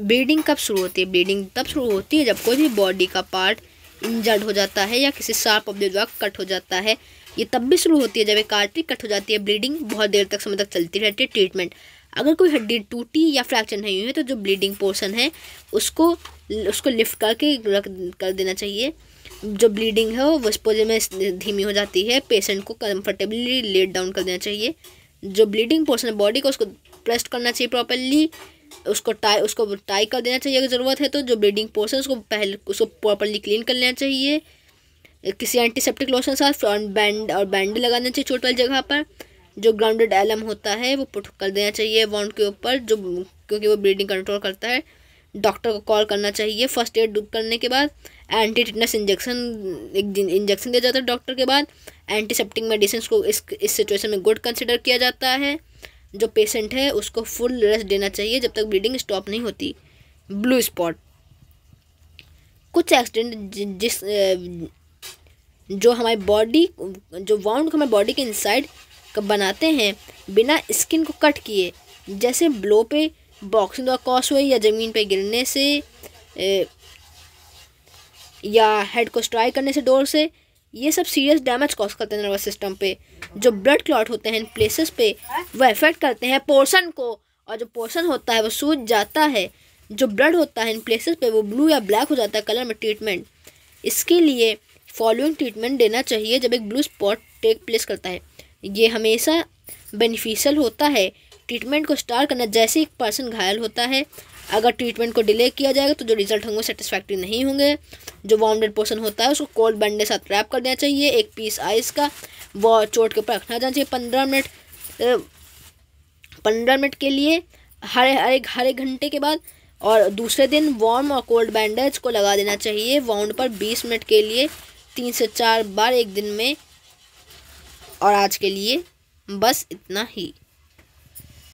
bleeding कब शुरू होती है ब्लीडिंग तब शुरू होती है जब कोई भी बॉडी का पार्ट इंजर्ड हो जाता है या किसी शार्प ऑब्जेक्ट द्वारा कट हो जाता है ये तब भी शुरू होती है जब एक आर्टरी कट हो जाती है ब्लीडिंग बहुत देर तक समय तक चलती रहती है ट्रीटमेंट अगर कोई हड्डी टूटी या फ्रैक्चर नहीं हुई है तो जो ब्लीडिंग पोर्शन है उसको उसको लिफ्ट करके रख कर देना चाहिए जो ब्लीडिंग है वो वस्पोजे में धीमी हो जाती है पेशेंट को कंफर्टेबली लेट डाउन कर देना चाहिए जो ब्लीडिंग पोर्शन है बॉडी को उसको प्रेस्ट करना चाहिए प्रॉपरली उसको टाई उसको टाई कर देना चाहिए अगर ज़रूरत है तो जो ब्लीडिंग पोर्सन उसको पहले उसको प्रॉपरली क्लीन कर लेना चाहिए किसी एंटीसेप्टिक लोशन के साथ और बैंड और बैंड लगाना चाहिए चोट वाली जगह पर जो ग्राउंडेड एलम होता है वो पुट कर देना चाहिए वाउंड के ऊपर जो क्योंकि वो ब्लीडिंग कंट्रोल करता है डॉक्टर को कॉल करना चाहिए फर्स्ट एड करने के बाद एंटी टिटनस इंजेक्शन एक इंजेक्शन दिया जाता है डॉक्टर के बाद एंटीसेप्टिक मेडिसिन को इस इस सिचुएशन में गुड कंसिडर किया जाता है जो पेशेंट है उसको फुल रेस्ट देना चाहिए जब तक ब्लीडिंग स्टॉप नहीं होती ब्लू स्पॉट कुछ एक्सीडेंट जिस जो हमारी बॉडी जो वाउंड को हमारी बॉडी के इनसाइड बनाते हैं बिना स्किन को कट किए जैसे ब्लो पे बॉक्सिंग द्वारा कॉस हुए या ज़मीन पे गिरने से ए, या हेड को स्ट्राइक करने से डोर से ये सब सीरियस डैमेज कॉज करते हैं नर्वस सिस्टम पे जो ब्लड क्लॉट होते हैं इन प्लेसेस पे वह इफेक्ट करते हैं पोर्सन को और जो पोर्सन होता है वो सूज जाता है जो ब्लड होता है इन प्लेसेस पे वो ब्लू या ब्लैक हो जाता है कलर में ट्रीटमेंट इसके लिए फॉलोइंग ट्रीटमेंट देना चाहिए जब एक ब्लू स्पॉट टेक प्लेस करता है ये हमेशा बेनिफिशियल होता है ट्रीटमेंट को स्टार्ट करना जैसे एक पर्सन घायल होता है अगर ट्रीटमेंट को डिले किया जाएगा तो जो रिजल्ट होंगे सेटिस्फैक्ट्री नहीं होंगे जो वॉमडेड पोर्सन होता है उसको कोल्ड बैंड के साथ रैप कर देना चाहिए एक पीस आइस का वो चोट के ऊपर रखना जाना चाहिए पंद्रह मिनट पंद्रह मिनट के लिए हर हर एक हर एक घंटे के बाद और दूसरे दिन वार्म और कोल्ड बैंडेज को लगा देना चाहिए वाउंड पर बीस मिनट के लिए तीन से चार बार एक दिन में और आज के लिए बस इतना ही